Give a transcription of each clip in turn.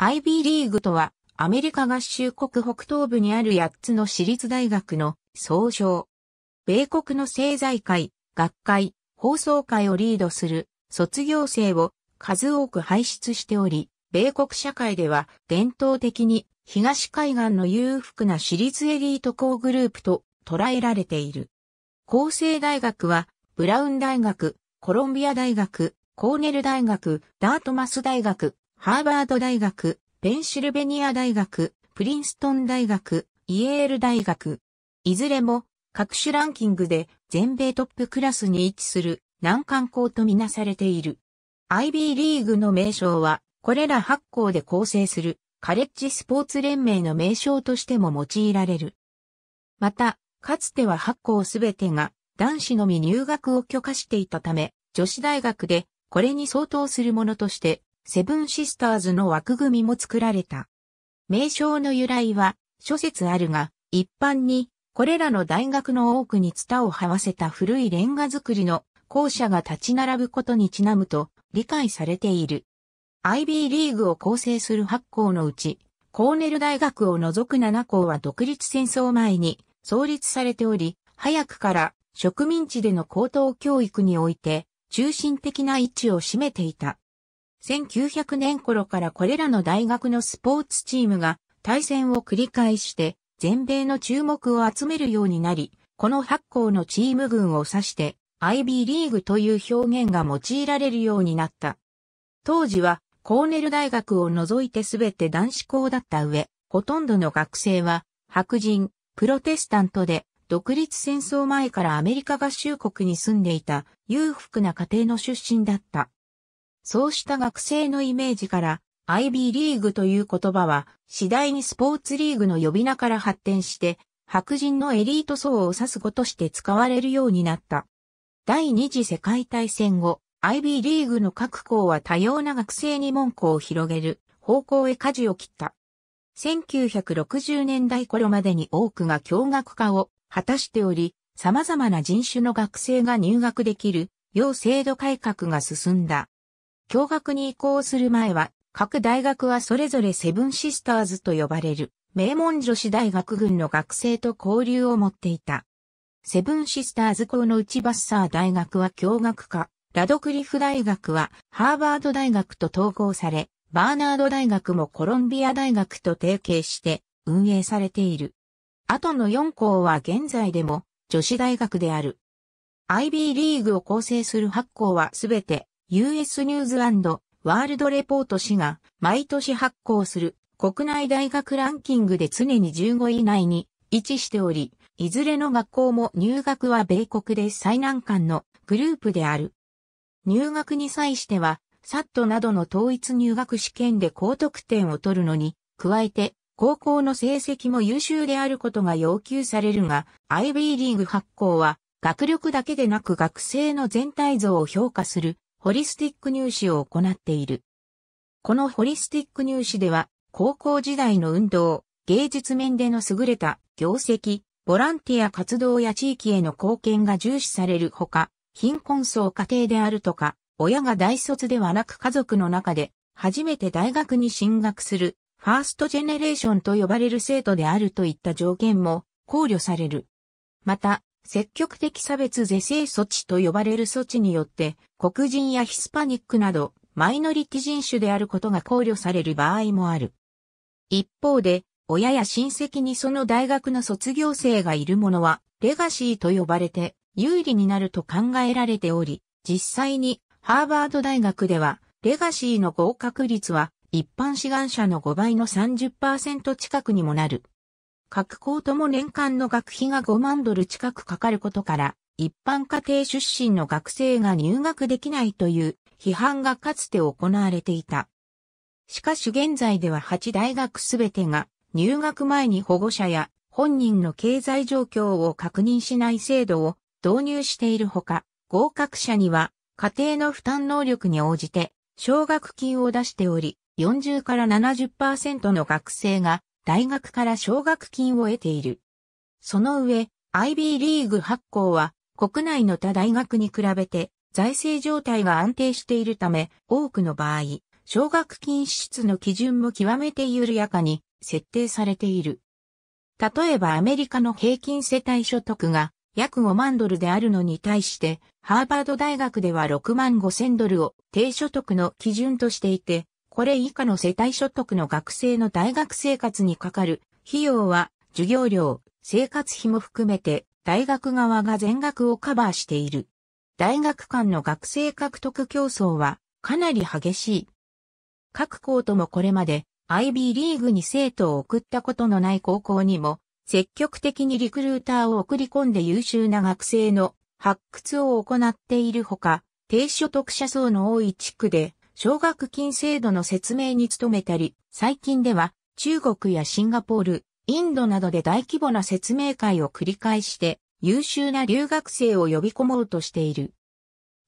IB リーグとは、アメリカ合衆国北東部にある8つの私立大学の総称。米国の政財界、学会、放送会をリードする卒業生を数多く輩出しており、米国社会では伝統的に東海岸の裕福な私立エリート校グループと捉えられている。厚生大学は、ブラウン大学、コロンビア大学、コーネル大学、ダートマス大学、ハーバード大学、ペンシルベニア大学、プリンストン大学、イエール大学。いずれも各種ランキングで全米トップクラスに位置する難関校とみなされている。IB リーグの名称は、これら8校で構成するカレッジスポーツ連盟の名称としても用いられる。また、かつては8校すべてが男子のみ入学を許可していたため、女子大学でこれに相当するものとしてセブンシスターズの枠組みも作られた。名称の由来は諸説あるが、一般にこれらの大学の多くにツタを這わせた古いレンガ作りの校舎が立ち並ぶことにちなむと理解されている。IB リーグを構成する8校のうち、コーネル大学を除く7校は独立戦争前に創立されており、早くから植民地での高等教育において中心的な位置を占めていた。1900年頃からこれらの大学のスポーツチームが対戦を繰り返して全米の注目を集めるようになり、この8校のチーム群を指して IB リーグという表現が用いられるようになった。当時はコーネル大学を除いてすべて男子校だった上、ほとんどの学生は白人、プロテスタントで独立戦争前からアメリカ合衆国に住んでいた裕福な家庭の出身だった。そうした学生のイメージから、IB リーグという言葉は、次第にスポーツリーグの呼び名から発展して、白人のエリート層を指す語として使われるようになった。第二次世界大戦後、IB リーグの各校は多様な学生に門戸を広げる方向へ舵を切った。1960年代頃までに多くが共学化を果たしており、様々な人種の学生が入学できる、要制度改革が進んだ。共学に移行する前は、各大学はそれぞれセブンシスターズと呼ばれる、名門女子大学群の学生と交流を持っていた。セブンシスターズ校のうちバッサー大学は共学科、ラドクリフ大学はハーバード大学と統合され、バーナード大学もコロンビア大学と提携して運営されている。後の4校は現在でも女子大学である。IB リーグを構成する8校はすべて US ニューズワールドレポート誌が毎年発行する国内大学ランキングで常に15位以内に位置しており、いずれの学校も入学は米国で最難関のグループである。入学に際しては、サットなどの統一入学試験で高得点を取るのに、加えて、高校の成績も優秀であることが要求されるが、IB リーグ発行は、学力だけでなく学生の全体像を評価するホリスティック入試を行っている。このホリスティック入試では、高校時代の運動、芸術面での優れた業績、ボランティア活動や地域への貢献が重視されるほか、貧困層家庭であるとか、親が大卒ではなく家族の中で、初めて大学に進学する、ファーストジェネレーションと呼ばれる生徒であるといった条件も考慮される。また、積極的差別是正措置と呼ばれる措置によって、黒人やヒスパニックなど、マイノリティ人種であることが考慮される場合もある。一方で、親や親戚にその大学の卒業生がいるものは、レガシーと呼ばれて、有利になると考えられており、実際に、ハーバード大学では、レガシーの合格率は、一般志願者の5倍の30%近くにもなる。各校とも年間の学費が5万ドル近くかかることから、一般家庭出身の学生が入学できないという批判がかつて行われていた。しかし現在では8大学すべてが入学前に保護者や本人の経済状況を確認しない制度を導入しているほか、合格者には家庭の負担能力に応じて奨学金を出しており、40から70%の学生が大学から奨学金を得ている。その上、IB リーグ発行は国内の他大学に比べて財政状態が安定しているため、多くの場合、奨学金支出の基準も極めて緩やかに設定されている。例えばアメリカの平均世帯所得が約5万ドルであるのに対して、ハーバード大学では6万5千ドルを低所得の基準としていて、これ以下の世帯所得の学生の大学生活にかかる費用は、授業料、生活費も含めて、大学側が全額をカバーしている。大学間の学生獲得競争は、かなり激しい。各校ともこれまで、IB リーグに生徒を送ったことのない高校にも、積極的にリクルーターを送り込んで優秀な学生の発掘を行っているほか、低所得者層の多い地区で奨学金制度の説明に努めたり、最近では中国やシンガポール、インドなどで大規模な説明会を繰り返して優秀な留学生を呼び込もうとしている。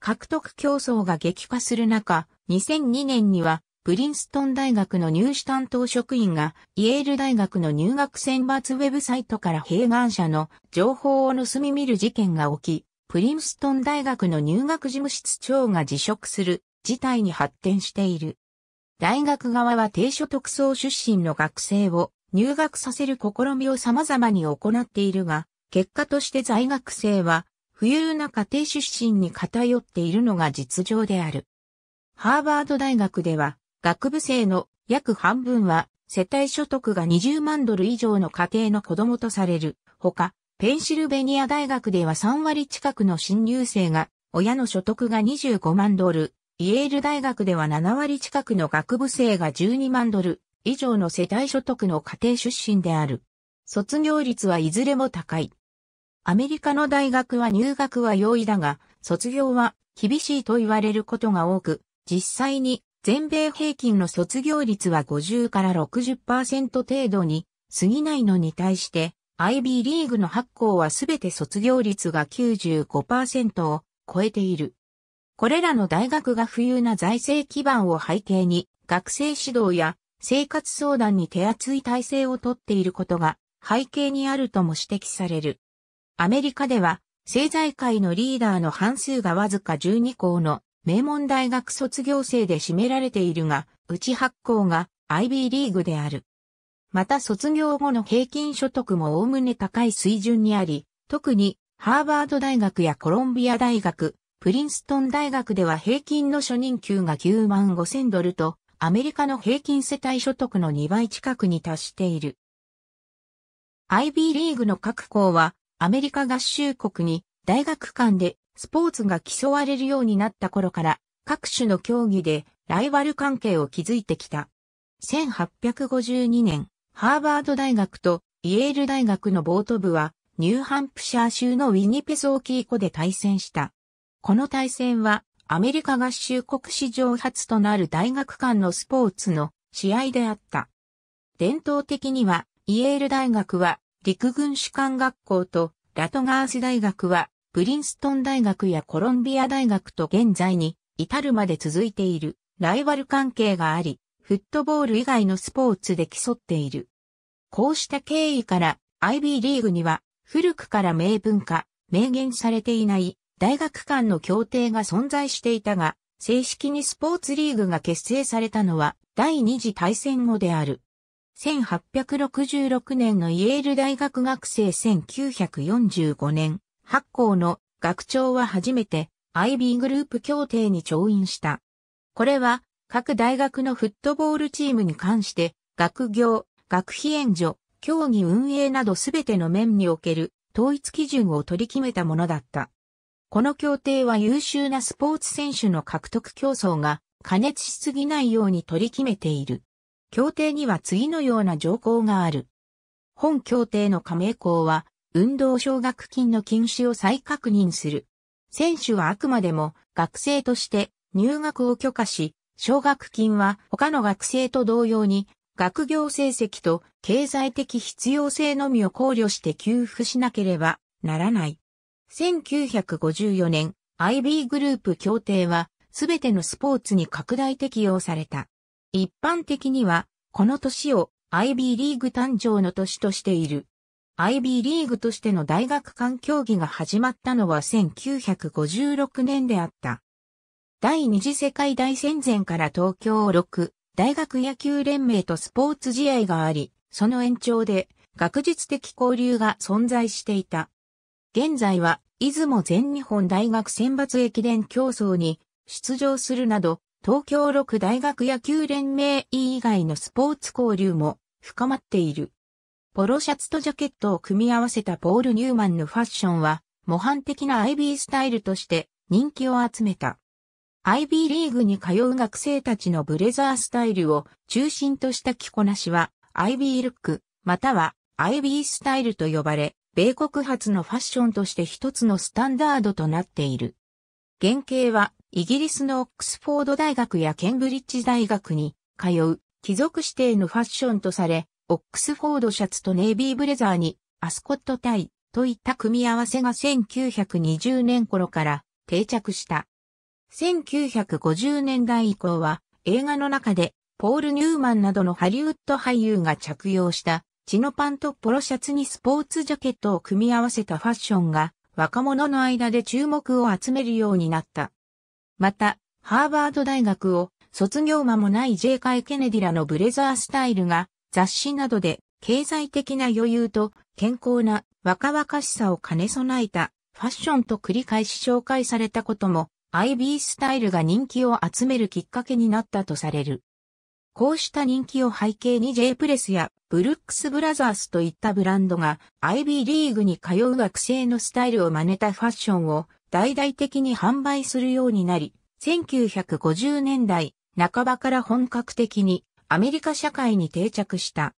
獲得競争が激化する中、2002年にはプリンストン大学の入試担当職員が、イェール大学の入学選抜ウェブサイトから併願者の情報を盗み見る事件が起き、プリンストン大学の入学事務室長が辞職する事態に発展している。大学側は低所得層出身の学生を入学させる試みを様々に行っているが、結果として在学生は、富裕な家庭出身に偏っているのが実情である。ハーバード大学では、学部生の約半分は、世帯所得が20万ドル以上の家庭の子供とされる。ほか、ペンシルベニア大学では3割近くの新入生が、親の所得が25万ドル、イェール大学では7割近くの学部生が12万ドル以上の世帯所得の家庭出身である。卒業率はいずれも高い。アメリカの大学は入学は容易だが、卒業は厳しいと言われることが多く、実際に全米平均の卒業率は50から60%程度に過ぎないのに対して、IB リーグの発行はすべて卒業率が95%を超えている。これらの大学が富裕な財政基盤を背景に、学生指導や生活相談に手厚い体制をとっていることが背景にあるとも指摘される。アメリカでは、政財界のリーダーの半数がわずか12校の名門大学卒業生で占められているが、うち8校が IB リーグである。また卒業後の平均所得もおおむね高い水準にあり、特にハーバード大学やコロンビア大学、プリンストン大学では平均の初任給が9万5千ドルと、アメリカの平均世帯所得の2倍近くに達している。IB リーグの各校は、アメリカ合衆国に大学間でスポーツが競われるようになった頃から、各種の競技でライバル関係を築いてきた。1852年、ハーバード大学とイエール大学のボート部は、ニューハンプシャー州のウィニペスオキー湖で対戦した。この対戦はアメリカ合衆国史上初となる大学間のスポーツの試合であった。伝統的には、イエール大学は陸軍士官学校とラトガース大学はプリンストン大学やコロンビア大学と現在に至るまで続いているライバル関係があり、フットボール以外のスポーツで競っている。こうした経緯から IB リーグには古くから名文化、明言されていない大学間の協定が存在していたが、正式にスポーツリーグが結成されたのは第二次大戦後である。1866年のイェール大学学生1945年、発行の学長は初めて IB グループ協定に調印した。これは各大学のフットボールチームに関して学業、学費援助、競技運営などすべての面における統一基準を取り決めたものだった。この協定は優秀なスポーツ選手の獲得競争が加熱しすぎないように取り決めている。協定には次のような条項がある。本協定の加盟校は、運動奨学金の禁止を再確認する。選手はあくまでも学生として入学を許可し、奨学金は他の学生と同様に学業成績と経済的必要性のみを考慮して給付しなければならない。1954年、IB グループ協定は、すべてのスポーツに拡大適用された。一般的には、この年を IB リーグ誕生の年としている。IB リーグとしての大学間競技が始まったのは1956年であった。第二次世界大戦前から東京6大学野球連盟とスポーツ試合があり、その延長で学術的交流が存在していた。現在は、出雲全日本大学選抜駅伝競争に出場するなど、東京6大学野球連盟以外のスポーツ交流も深まっている。ポロシャツとジャケットを組み合わせたポール・ニューマンのファッションは、模範的な IB スタイルとして人気を集めた。IB リーグに通う学生たちのブレザースタイルを中心とした着こなしは IB ルック、または IB スタイルと呼ばれ、米国発のファッションとして一つのスタンダードとなっている。原型は、イギリスのオックスフォード大学やケンブリッジ大学に通う貴族指定のファッションとされ、オックスフォードシャツとネイビーブレザーにアスコットタイといった組み合わせが1920年頃から定着した。1950年代以降は映画の中でポール・ニューマンなどのハリウッド俳優が着用したチノパンとポロシャツにスポーツジャケットを組み合わせたファッションが若者の間で注目を集めるようになった。また、ハーバード大学を卒業間もない J. カケネディらのブレザースタイルが雑誌などで経済的な余裕と健康な若々しさを兼ね備えたファッションと繰り返し紹介されたことも IB スタイルが人気を集めるきっかけになったとされる。こうした人気を背景に J プレスやブルックスブラザースといったブランドが、アイビーリーグに通う学生のスタイルを真似たファッションを大々的に販売するようになり、1950年代半ばから本格的にアメリカ社会に定着した。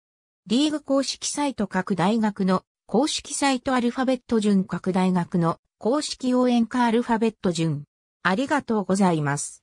リーグ公式サイト各大学の公式サイトアルファベット順各大学の公式応援歌アルファベット順。ありがとうございます。